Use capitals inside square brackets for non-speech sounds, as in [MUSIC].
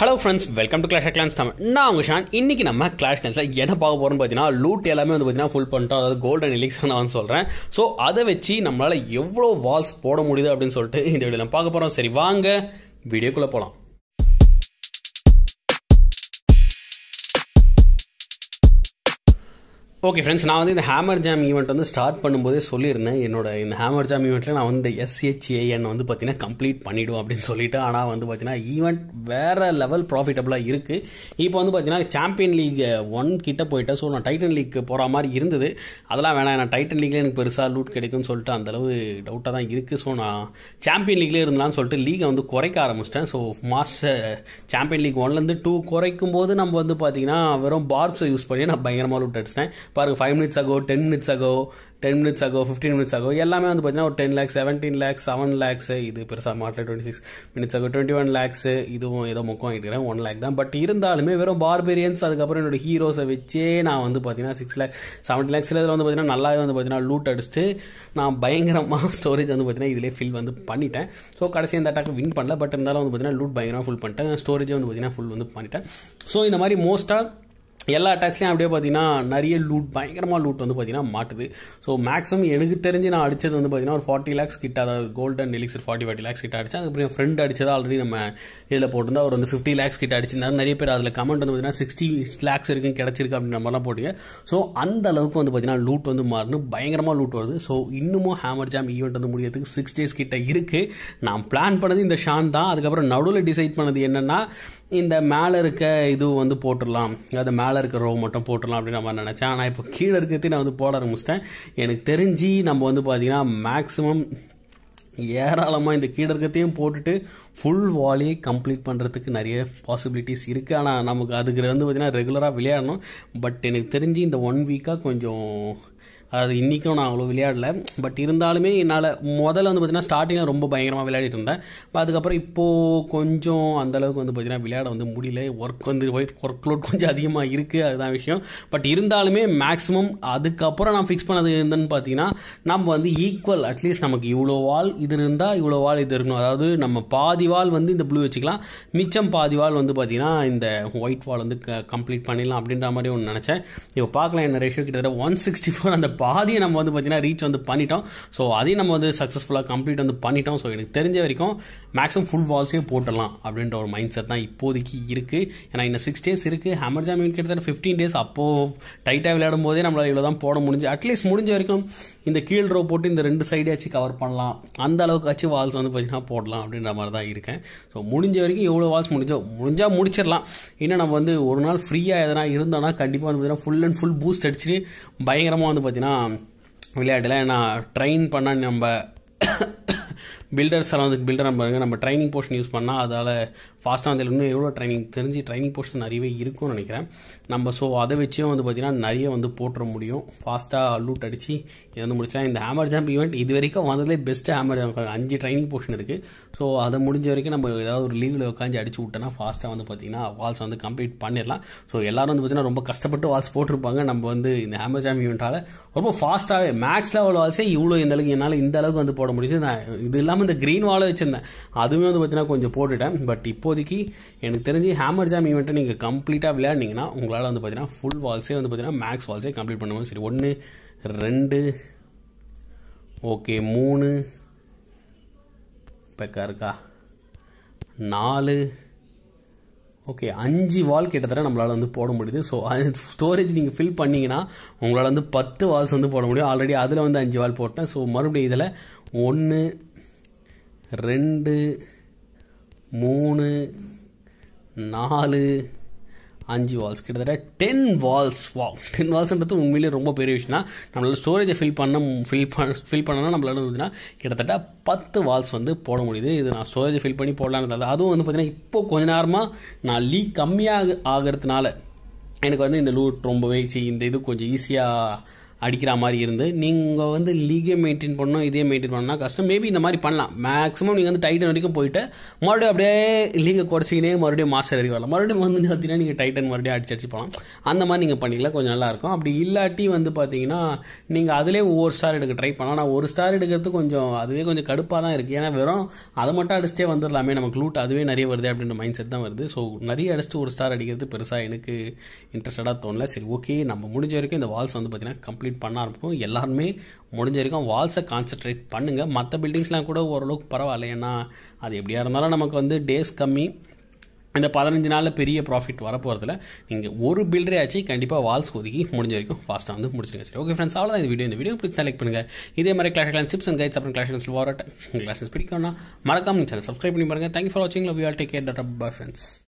hello friends welcome to clash clans Tamil நான் உங்கள் Shawn இன்னைக்கு நம்ம கிளாஷ் கிளான்ஸில் என்ன பார்க்க போகிறோம்னு பார்த்தீங்கன்னா லூட் எல்லாமே வந்து பார்த்தீங்கன்னா ஃபுல் பண்ணிட்டோம் அதாவது கோல்டன் எலிக்ஸ் நான் சொல்கிறேன் ஸோ அதை வச்சு நம்மளால் எவ்வளோ வால்ஸ் போட முடியுது அப்படின்னு சொல்லிட்டு இந்த வீடியோ பார்க்க போகிறோம் சரி வாங்க வீடியோக்குள்ளே போகலாம் ஓகே ஃப்ரெண்ட்ஸ் நான் வந்து இந்த ஹேமர் ஜாம் ஈவெண்ட் வந்து ஸ்டார்ட் பண்ணும்போதே சொல்லியிருந்தேன் என்னோட இந்த ஹேமர் ஜாம் ஈவெண்ட்டில் நான் வந்து எஸ்ஹெச்ஏஎன் வந்து பார்த்தீங்கன்னா கம்ப்ளீட் பண்ணிவிடுவோம் அப்படின்னு சொல்லிட்டு ஆனால் வந்து பார்த்தீங்கன்னா ஈவெண்ட் வேறு லெவல் ப்ராஃபிட்டபுளாக இருக்குது இப்போ வந்து பார்த்தீங்கன்னா சாம்பியன் லீக் ஒன் கிட்ட போயிட்டேன் ஸோ நான் டைட்டன் லீக் போகிற மாதிரி இருந்தது அதெல்லாம் வேணாம் நான் டைட்டன் லீக்லேயே எனக்கு பெருசாக லூட் கிடைக்கும்னு சொல்லிட்டு அந்தளவு டவுட்டாக தான் இருக்குது ஸோ நான் சாம்பியன் லீக்லேயே இருந்தாலும் சொல்லிட்டு லீகை வந்து குறைக்க ஆரம்பிச்சிட்டேன் ஸோ மாஸ் சாம்பியன் லீக் ஒன்லேருந்து டூ குறைக்கும் போது நம்ம வந்து பார்த்தீங்கன்னா வெறும் பார்ப்ஸை யூஸ் பண்ணி நான் பயங்கரமாக லூட் அடிச்சிட்டேன் பாருங்க five minutes ago ten minutes ago ten minutes ago fifteen minutes ago எல்லாமே வந்து பார்த்தீங்கன்னா ஒரு ten lakhs seventeen lakhs seven lakhs இது பெருசாக மாட்டில் twenty six minutes ago twenty one lakhs இதுவும் ஏதோ முக்கம் ஆகிட்டுக்கிறேன் ஒன் லேக் தான் பட் இருந்தாலுமே வெறும் பார்பேரியன்ஸ் அதுக்கப்புறம் என்னோட ஹீரோஸை வச்சே நான் வந்து பார்த்தீங்கன்னா சிக்ஸ் லேக் செவன்டி லேக்ஸில் இதில் வந்து பார்த்தீங்கன்னா நல்லாவே வந்து பார்த்தீங்கன்னா லூட் அடிச்சுட்டு நான் பயங்கரமாக ஸ்டோரேஜ் [LAUGHS] வந்து பார்த்தீங்கன்னா இதிலே ஃபில் வந்து பண்ணிட்டேன் ஸோ கடைசி அந்த அட்டாக் வின் பண்ணல பட் இருந்தாலும் வந்து பார்த்தீங்கன்னா லூட் பயங்கரமாக ஃபுல் பண்ணிட்டேன் ஸ்டோரேஜே வந்து பார்த்தீங்கன்னா ஃபுல் வந்து பண்ணிட்டேன் ஸோ இந்த மாதிரி மோஸ்ட்டாக எல்லா அட்டாக்ஸ்லையும் அப்படியே பார்த்தீங்கன்னா நிறைய லூட் பயங்கரமாக லூட் வந்து பார்த்தீங்கன்னா மாட்டுது ஸோ மேக்ஸிமம் எனக்கு தெரிஞ்சு நான் அடித்தது வந்து பார்த்தீங்கன்னா ஒரு ஃபார்ட்டி லேக்ஸ் கிட்ட அதாவது golden elixir forty forty lakhs கிட்ட அடிச்சு அதுக்கப்புறம் என் ஃப்ரெண்ட் அடிச்சதா ஆல்ரெடி நம்ம இதில் போட்டிருந்தா அவர் வந்து ஃபிஃப்டி லேக்ஸ் கிட்ட அடிச்சிருந்தாரு நிறைய பேர் அதில் கமெண்ட் வந்து பார்த்தீங்கன்னா சிக்ஸ்டி லேக்ஸ் இருக்கும் கிடச்சிருக்கு அப்படின்ற மாதிரிலாம் போட்டிங்க ஸோ அந்த அளவுக்கு வந்து பார்த்தீங்கன்னா லூட் வந்து மாறணும் பயங்கரமாக லூட் வருது ஸோ இன்னமும் ஹேமர் ஜாம் ஈவெண்ட் வந்து முடியறதுக்கு சிக்ஸ் டேஸ் கிட்ட இருக்குது நான் பிளான் பண்ணது இந்த ஷான் தான் அதுக்கப்புறம் நடுவில் டிசைட் பண்ணது என்னென்னா இந்த மேலே இருக்க இது வந்து போட்டுடலாம் அது மேலே இருக்க ரோ மட்டும் போட்டுடலாம் அப்படின்னு நம்ம நினச்சேன் ஆனால் இப்போ கீழே இருக்கிறதே நான் வந்து போட ஆரம்பிச்சிட்டேன் எனக்கு தெரிஞ்சு நம்ம வந்து பார்த்திங்கன்னா மேக்ஸிமம் ஏராளமாக இந்த கீழே இருக்கிறதையும் போட்டுட்டு ஃபுல் வாலியை கம்ப்ளீட் பண்ணுறதுக்கு நிறைய பாசிபிலிட்டிஸ் இருக்குது ஆனால் நமக்கு அதுக்கு வந்து பார்த்திங்கன்னா ரெகுலராக விளையாடணும் பட் எனக்கு தெரிஞ்சு இந்த ஒன் வீக்காக கொஞ்சம் அது இன்றைக்கும் நான் அவ்வளோ விளையாடலை பட் இருந்தாலுமே என்னால் முதல்ல வந்து பார்த்திங்கன்னா ஸ்டார்டிங்கில் ரொம்ப பயங்கரமாக விளையாடிட்டு இருந்தேன் அதுக்கப்புறம் இப்போது கொஞ்சம் அந்தளவுக்கு வந்து பார்த்திங்கன்னா விளையாட வந்து முடியல ஒர்க் வந்து ஒர்க் லோட் கொஞ்சம் அதிகமாக இருக்குது அதுதான் விஷயம் பட் இருந்தாலுமே மேக்ஸிமம் அதுக்கப்புறம் நான் ஃபிக்ஸ் பண்ணது என்னன்னு பார்த்தீங்கன்னா நம்ம வந்து ஈக்குவல் அட்லீஸ்ட் நமக்கு இவ்வளோ வால் இது இருந்தால் இவ்வளோ வால் இது இருக்கணும் அதாவது நம்ம பாதி வால் வந்து இந்த ப்ளூ வச்சுக்கலாம் மிச்சம் பாதி வால் வந்து பார்த்திங்கன்னா இந்த ஒயிட் வால் வந்து கம்ப்ளீட் பண்ணிடலாம் அப்படின்ற மாதிரி ஒன்று நினச்சேன் இப்போ பார்க்கலாம் என்ன ரேஷியோ கிட்டத்தட்ட ஒன் சிக்ஸ்டி ஃபோர் அந்த பாதியை நம்ம வந்து பார்த்திங்கன்னா ரீச் வந்து பண்ணிட்டோம் ஸோ அதையும் நம்ம வந்து சக்ஸஸ்ஃபுல்லாக கம்ப்ளீட் வந்து பண்ணிட்டோம் ஸோ எனக்கு தெரிஞ்ச வரைக்கும் மேக்ஸிமம் ஃபுல் வால்ஸையும் போட்டுடலாம் அப்படின்ற ஒரு மைண்ட் செட் தான் இப்போதைக்கு இருக்குது ஏன்னா இன்னும் சிக்ஸ் டேஸ் இருக்குது ஹேமர் ஜாமின் கிட்டத்தட்ட ஃபிஃப்டீன் டேஸ் அப்போது டைட்டாக விளையாடும் போதே நம்மளால் இவ்வளோ தான் போட முடிஞ்சு அட்லீஸ்ட் முடிஞ்ச வரைக்கும் இந்த கீழ் ரோ போட்டு இந்த ரெண்டு சைடாச்சும் கவர் பண்ணலாம் அந்த அளவுக்காச்சும் வால்ஸ் வந்து பார்த்திங்கன்னா போடலாம் அப்படின்ற மாதிரி தான் இருக்கேன் ஸோ முடிஞ்ச வரைக்கும் எவ்வளோ வால்ஸ் முடிஞ்சோ முடிஞ்சால் முடிச்சிடலாம் இன்னும் நம்ம வந்து ஒரு நாள் ஃப்ரீயாக எதனா இருந்தோன்னா கண்டிப்பாக வந்து பார்த்திங்கன்னா ஃபுல் அண்ட் ஃபுல் பூஸ்ட் அடிச்சுட்டு பயங்கரமாக வந்து பார்த்திங்கன்னா பார்த்தீங்கன்னா விளையாட்டில் நான் ட்ரெயின் பண்ணால் நம்ம பில்டர்ஸ் எல்லாம் வந்து பில்டர் நம்ம நம்ம ட்ரைனிங் போர்ஷன் யூஸ் பண்ணால் அதால் ஃபாஸ்ட்டாக வந்து இன்னும் எவ்வளோ ட்ரைனிங் தெரிஞ்சு ட்ரைனிங் போர்ஷன் நிறையவே இருக்கும்னு நினைக்கிறேன் நம்ம ஸோ அதை வச்சே வந்து பார்த்திங்கன்னா நிறைய வந்து போட்டுற முடியும் ஃபாஸ்ட்டாக லூட் அடித்து இதை வந்து முடிச்சா இந்த ஹேமர் ஜாம்ப் ஈவெண்ட் இது வரைக்கும் வந்ததே பெஸ்ட்டு ஹேமர் ஜாம்ப் அஞ்சு ட்ரைனிங் போர்ஷன் இருக்குது ஸோ அதை முடிஞ்ச வரைக்கும் நம்ம ஏதாவது ஒரு லீவில் உட்காந்து அடிச்சு விட்டோன்னா ஃபாஸ்ட்டாக வந்து பார்த்திங்கன்னா வால்ஸ் வந்து கம்ப்ளீட் பண்ணிடலாம் ஸோ எல்லோரும் வந்து பார்த்திங்கன்னா ரொம்ப கஷ்டப்பட்டு வால்ஸ் போட்டிருப்பாங்க நம்ம வந்து இந்த ஹேமர் ஜாம் ஈவெண்ட்டால் ரொம்ப ஃபாஸ்ட்டாகவே மேக்ஸ் லெவல் வால்ஸே இவ்வளோ இந்த அளவுக்கு என்னால் இந்த அளவுக்கு வந்து போட முடியுது நான் இது இல்லாமல் இந்த க்ரீன் வாலை வச்சுருந்தேன் அதுவுமே வந்து பார்த்திங்கன்னா கொஞ்சம் போட்டுட்டேன் பட் இப்போதைக்கு எனக்கு தெரிஞ்சு ஹேமர் ஜாம் ஈவெண்ட்டை நீங்கள் கம்ப்ளீட்டாக விளையாடுனீங்கன்னா உங்களால் வந்து பார்த்திங்கன்னா ஃபுல் வால்ஸே வந்து பார்த்திங்கன்னா மேக்ஸ் வால்ஸே கம்ப்ளீட் பண்ணுவோம் சரி ஒன்று ரெண்டு ஓகே மூணு பெக்கா இருக்கா நாலு ஓகே அஞ்சு வால் கிட்டத்தட்ட நம்மளால் வந்து போட முடியுது ஸோ ஸ்டோரேஜ் நீங்கள் ஃபில் பண்ணிங்கன்னா உங்களால் வந்து பத்து வால்ஸ் வந்து போட முடியும் ஆல்ரெடி அதில் வந்து அஞ்சு வால் போட்டேன் ஸோ மறுபடியும் இதில் ஒன்று ரெண்டு மூணு நாலு அஞ்சு வால்ஸ் கிட்டத்தட்ட டென் வால்ஸ் வா டென் வால்ஸ்ன்றது உண்மையிலேயே ரொம்ப பெரிய விஷயம்னா நம்மளால் ஸ்டோரேஜை ஃபில் பண்ண ஃபில் பண்ண ஃபில் பண்ணால் நம்மளால வந்துச்சுன்னா கிட்டத்தட்ட பத்து வால்ஸ் வந்து போட முடியுது இது நான் ஸ்டோரேஜை ஃபில் பண்ணி போடலான்னு இருந்தால் அதுவும் வந்து பார்த்தீங்கன்னா இப்போ கொஞ்ச நேரமாக நான் லீக் கம்மியாக ஆகிறதுனால எனக்கு வந்து இந்த லூட் ரொம்பவே இந்த இது கொஞ்சம் ஈஸியாக அடிக்கிற மாதிரி இருந்து நீங்கள் வந்து லீகே மெயின்டைன் பண்ணணும் இதே மெயின்டைன் பண்ணால் கஷ்டம் மேபி இந்த மாதிரி பண்ணலாம் மேக்ஸிமம் நீங்கள் வந்து டைட்டன் வரைக்கும் போயிட்டு மறுபடியும் அப்படியே லீகை குறைச்சிக்கினே மறுபடியும் மாஸ்டர் வரைக்கும் வரலாம் மறுபடியும் வந்து பார்த்தீங்கன்னா நீங்கள் டைட்டன் மறுபடியும் அடிச்சு அடிச்சு போகலாம் அந்த மாதிரி நீங்கள் பண்ணிக்கலாம் கொஞ்சம் நல்லாயிருக்கும் அப்படி இல்லாட்டி வந்து பார்த்தீங்கன்னா நீங்கள் அதிலே ஒவ்வொரு ஸ்டார் எடுக்க ட்ரை பண்ணலாம் ஆனால் ஒரு ஸ்டார் எடுக்கிறது கொஞ்சம் அதுவே கொஞ்சம் கடுப்பாக தான் இருக்குது ஏன்னா வெறும் அதை மட்டும் அடிச்சிட்டே வந்துடலாமே நமக்கு லூட் அதுவே நிறைய வருது அப்படின்ற மைண்ட் செட் தான் வருது ஸோ நிறைய அடிச்சுட்டு ஒரு ஸ்டார் அடிக்கிறது பெருசாக எனக்கு இன்ட்ரெஸ்டடாக தோணல சரி ஓகே நம்ம முடிஞ்ச வரைக்கும் இந்த வால்ஸ் வந்து பார்த்தீங்கன்னா கம்ப்ளீட் கம்ப்ளீட் பண்ண ஆரம்பிக்கும் எல்லாருமே முடிஞ்ச வரைக்கும் வால்ஸை கான்சென்ட்ரேட் பண்ணுங்கள் மற்ற பில்டிங்ஸ்லாம் கூட ஓரளவுக்கு பரவாயில்ல ஏன்னா அது எப்படியா இருந்தாலும் நமக்கு வந்து டேஸ் கம்மி இந்த பதினஞ்சு நாளில் பெரிய ப்ராஃபிட் வரப்போகிறதுல நீங்கள் ஒரு பில்டரே ஆச்சு கண்டிப்பாக வால்ஸ் ஒதுக்கி முடிஞ்ச வரைக்கும் ஃபாஸ்ட்டாக வந்து முடிச்சிருங்க சரி ஓகே ஃப்ரெண்ட்ஸ் அவ்வளோதான் இந்த வீடியோ இந்த வீடியோ பிடிச்சி செலக்ட் பண்ணுங்கள் இதே மாதிரி clash clash tips and guides அப்புறம் கிளாஸ் கிளாஸ் வாரட் கிளாஸ் பிடிக்கும்னா மறக்காமல் சேனல் சப்ஸ்கிரைப் பண்ணி பாருங்கள் தேங்க்யூ ஃபார் வாட்சிங் love you all take care dot bye friends